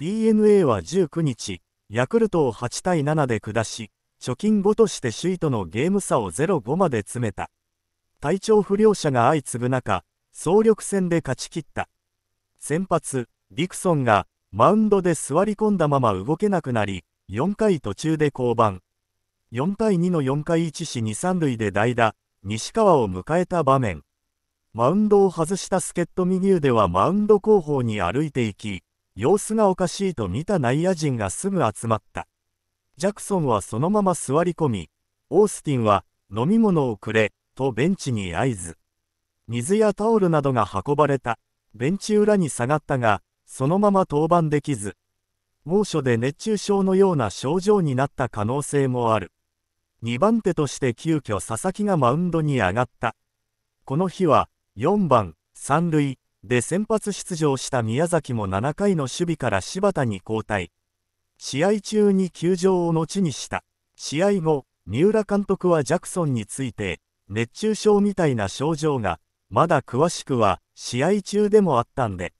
DNA は19日、ヤクルトを8対7で下し、貯金5として首位とのゲーム差を0-5まで詰めた。体調不良者が相次ぐ中、総力戦で勝ち切った。先発、ディクソンがマウンドで座り込んだまま動けなくなり、4回途中で降板。4対2の4回1死2、3塁で代打、西川を迎えた場面。マウンドを外した助っ人右腕はマウンド後方に歩いていき、様子がおかしいと見たナイア人がすぐ集まった。ジャクソンはそのまま座り込み、オースティンは飲み物をくれ、とベンチに合図。水やタオルなどが運ばれた。ベンチ裏に下がったが、そのまま登板できず、猛暑で熱中症のような症状になった可能性もある。2番手として急遽佐々木がマウンドに上がった。この日は4番、三塁、で先発出場した宮崎も7回の守備から柴田に交代試合中に球場を後にした試合後三浦監督はジャクソンについて熱中症みたいな症状がまだ詳しくは試合中でもあったんで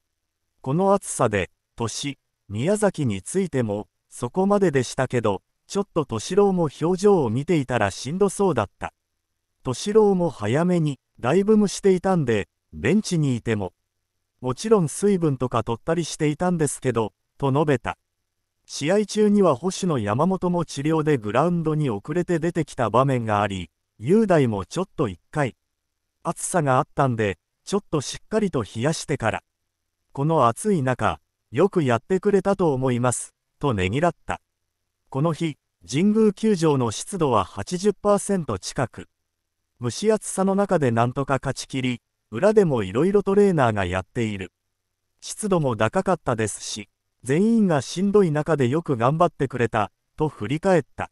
この暑さで年宮崎についてもそこまででしたけどちょっと敏郎も表情を見ていたらしんどそうだった敏郎も早めにだいぶ蒸していたんでベンチにいてももちろん水分とか取ったりしていたんですけど、と述べた。試合中には星野山本も治療でグラウンドに遅れて出てきた場面があり、雄大もちょっと一回、暑さがあったんで、ちょっとしっかりと冷やしてから、この暑い中、よくやってくれたと思います、とねぎらった。この日、神宮球場の湿度は80%近く、蒸し暑さの中でなんとか勝ちきり、裏でもいろいろトレーナーがやっている。湿度も高かったですし、全員がしんどい中でよく頑張ってくれた、と振り返った。